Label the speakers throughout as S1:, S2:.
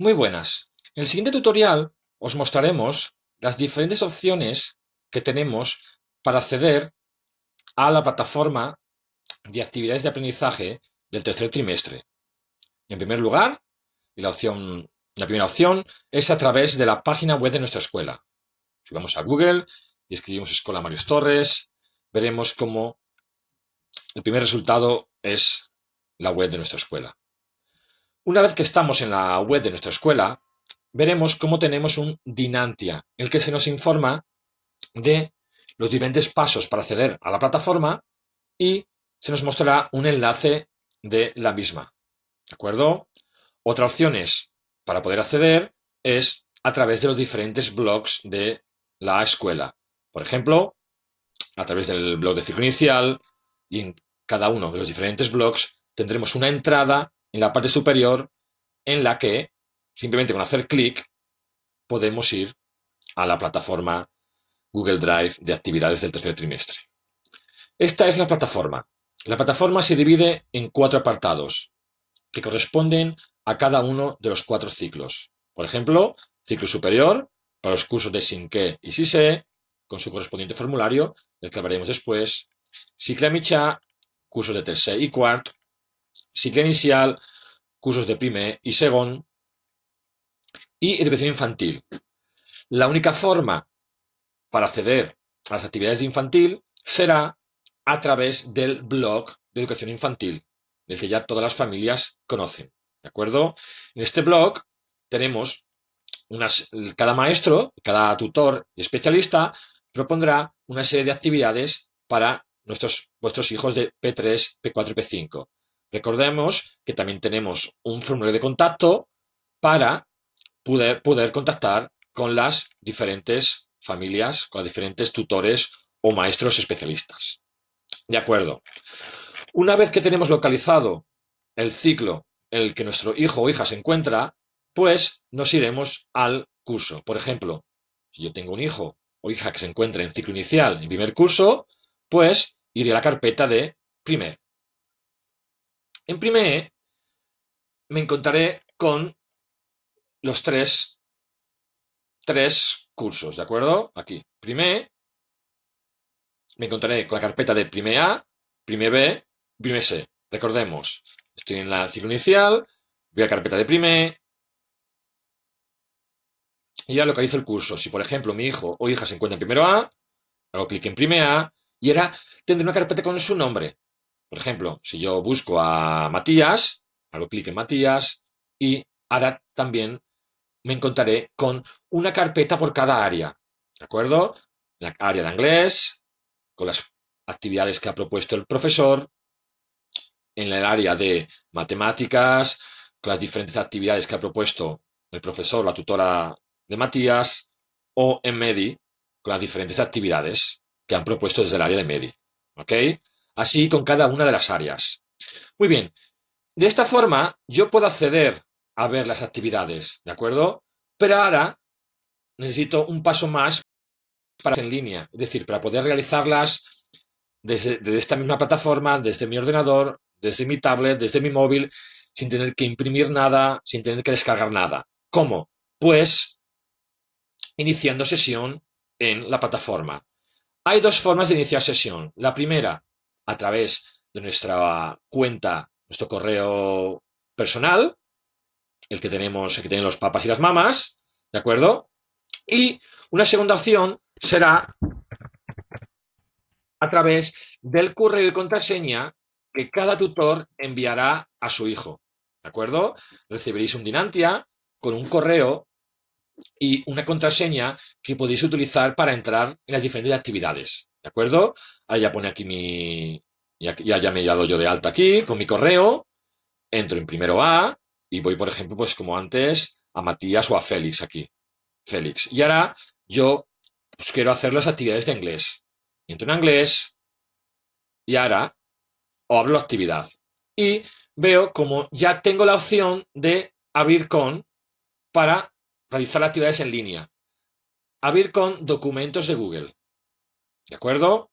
S1: Muy buenas. En el siguiente tutorial os mostraremos las diferentes opciones que tenemos para acceder a la plataforma de actividades de aprendizaje del tercer trimestre. En primer lugar, la, opción, la primera opción es a través de la página web de nuestra escuela. Si vamos a Google y escribimos Escuela Marios Torres, veremos cómo el primer resultado es la web de nuestra escuela. Una vez que estamos en la web de nuestra escuela, veremos cómo tenemos un Dinantia, el que se nos informa de los diferentes pasos para acceder a la plataforma y se nos mostrará un enlace de la misma. ¿De acuerdo? Otra opción es, para poder acceder, es a través de los diferentes blogs de la escuela. Por ejemplo, a través del blog de ciclo inicial y en cada uno de los diferentes blogs tendremos una entrada en la parte superior en la que simplemente con hacer clic podemos ir a la plataforma Google Drive de actividades del tercer trimestre. Esta es la plataforma. La plataforma se divide en cuatro apartados que corresponden a cada uno de los cuatro ciclos. Por ejemplo, ciclo superior para los cursos de sin y si con su correspondiente formulario, el que hablaremos después. Ciclo Micha, cursos de tercer y cuarto Ciclo inicial, cursos de PyME y Segon, y educación infantil. La única forma para acceder a las actividades de infantil será a través del blog de educación infantil, del que ya todas las familias conocen. ¿De acuerdo? En este blog tenemos cada maestro, cada tutor y especialista propondrá una serie de actividades para nuestros, vuestros hijos de P3, P4 y P5. Recordemos que también tenemos un formulario de contacto para poder, contactar con las diferentes familias, con los diferentes tutores o maestros especialistas. De acuerdo. Una vez que tenemos localizado el ciclo en el que nuestro hijo o hija se encuentra, pues nos iremos al curso. Por ejemplo, si yo tengo un hijo o hija que se encuentra en ciclo inicial, en primer curso, pues iré a la carpeta de primer. En Prime me encontraré con los tres, tres cursos, ¿de acuerdo? Aquí, Prime me encontraré con la carpeta de Prime A, Prime B, Prime C. Recordemos, estoy en la ciclo inicial, voy a la carpeta de Prime, y ya localizo el curso. Si, por ejemplo, mi hijo o hija se encuentra en primero A, hago clic en Prime A y ahora tendré una carpeta con su nombre. Por ejemplo, si yo busco a Matías, hago clic en Matías y ahora también me encontraré con una carpeta por cada área. ¿De acuerdo? La área de inglés, con las actividades que ha propuesto el profesor, en el área de matemáticas, con las diferentes actividades que ha propuesto el profesor, la tutora de Matías, o en MEDI, con las diferentes actividades que han propuesto desde el área de MEDI. ¿Ok? así con cada una de las áreas. Muy bien, de esta forma yo puedo acceder a ver las actividades, ¿de acuerdo? Pero ahora necesito un paso más para en línea, es decir, para poder realizarlas desde, esta misma plataforma, desde mi ordenador, desde mi tablet, desde mi móvil, sin tener que imprimir nada, sin tener que descargar nada. ¿Cómo? Pues iniciando sesión en la plataforma. Hay dos formas de iniciar sesión. La primera, a través de nuestra cuenta, nuestro correo personal, el que tenemos, el que tienen los papás y las mamás, ¿de acuerdo? Y una segunda opción será a través del correo y contraseña que cada tutor enviará a su hijo, ¿de acuerdo? Recibiréis un Dinantia con un correo y una contraseña que podéis utilizar para entrar en las diferentes actividades. ¿De acuerdo? Ahí ya pone aquí mi... Ya, ya me he dado yo de alta aquí con mi correo. Entro en primero A y voy, por ejemplo, pues como antes, a Matías o a Félix aquí. Félix. Y ahora yo pues, quiero hacer las actividades de inglés. Entro en inglés y ahora hablo actividad. Y veo como ya tengo la opción de abrir con para realizar actividades en línea. Abrir con documentos de Google. ¿De acuerdo?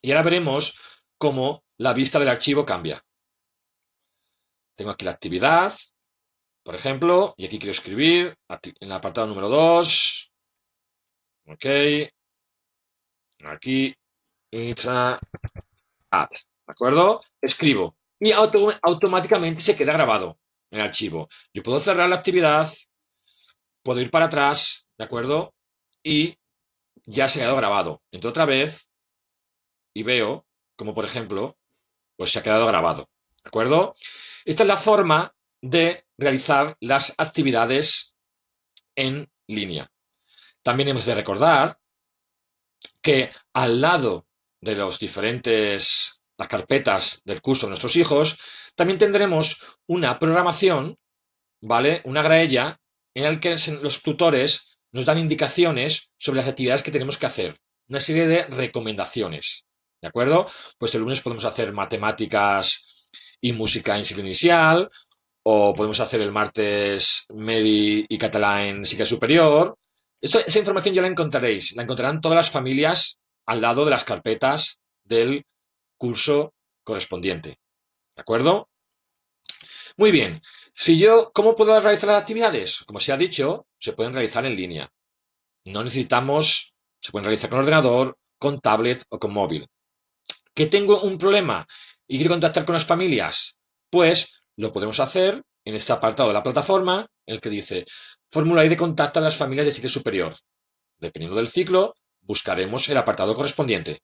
S1: Y ahora veremos cómo la vista del archivo cambia. Tengo aquí la actividad, por ejemplo, y aquí quiero escribir en el apartado número 2. Ok. Aquí. It's a ¿De acuerdo? Escribo. Y automáticamente se queda grabado en el archivo. Yo puedo cerrar la actividad, puedo ir para atrás, ¿de acuerdo? Y ya se ha quedado grabado. entre otra vez y veo como, por ejemplo, pues se ha quedado grabado. ¿De acuerdo? Esta es la forma de realizar las actividades en línea. También hemos de recordar que al lado de los diferentes las carpetas del curso de nuestros hijos, también tendremos una programación, ¿vale? Una graella en la que los tutores nos dan indicaciones sobre las actividades que tenemos que hacer, una serie de recomendaciones. ¿De acuerdo? Pues el lunes podemos hacer matemáticas y música en ciclo inicial, o podemos hacer el martes Medi y catalán en ciclo superior. esa información ya la encontraréis, la encontrarán todas las familias al lado de las carpetas del curso correspondiente. ¿De acuerdo? Muy bien, si yo, ¿Cómo puedo realizar las actividades? Como se ha dicho, se pueden realizar en línea. No necesitamos, se pueden realizar con ordenador, con tablet o con móvil. ¿Que tengo un problema y quiero contactar con las familias? Pues lo podemos hacer en este apartado de la plataforma, en el que dice formulario de contacto a las familias de ciclo superior. Dependiendo del ciclo, buscaremos el apartado correspondiente.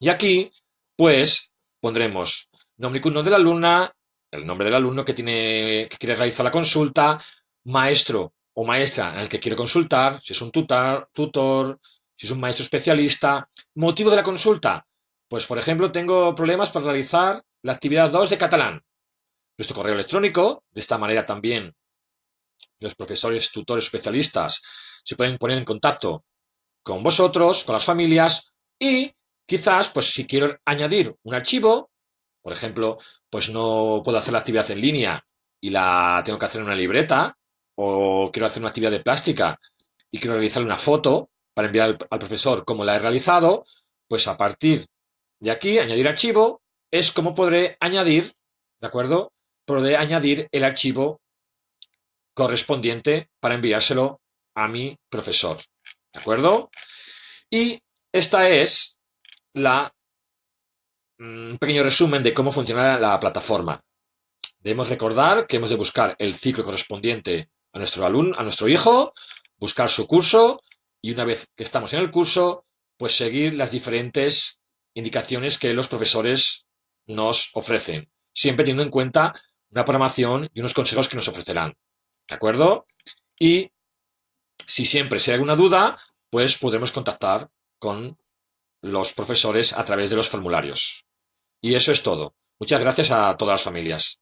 S1: Y aquí, pues, pondremos nombre de la luna, el nombre del alumno que, tiene, que quiere realizar la consulta, maestro o maestra en el que quiere consultar, si es un tutor, tutor, si es un maestro especialista. ¿Motivo de la consulta? Pues, por ejemplo, tengo problemas para realizar la actividad 2 de catalán. Nuestro correo electrónico, de esta manera también los profesores, tutores, especialistas se pueden poner en contacto con vosotros, con las familias y quizás, pues si quiero añadir un archivo, por ejemplo, pues no puedo hacer la actividad en línea y la tengo que hacer en una libreta o quiero hacer una actividad de plástica y quiero realizar una foto para enviar al, profesor como la he realizado, pues a partir de aquí, añadir archivo, es como podré añadir, ¿de acuerdo? Podré añadir el archivo correspondiente para enviárselo a mi profesor, ¿de acuerdo? Y esta es la Mm, un pequeño resumen de cómo funciona la plataforma. Debemos recordar que hemos de buscar el ciclo correspondiente a nuestro alumno, a nuestro hijo, buscar su curso y una vez que estamos en el curso, pues seguir las diferentes indicaciones que los profesores nos ofrecen, siempre teniendo en cuenta una programación y unos consejos que nos ofrecerán. ¿De acuerdo? Y si siempre se hay alguna duda, pues podremos contactar con los profesores a través de los formularios. Y eso es todo. Muchas gracias a todas las familias.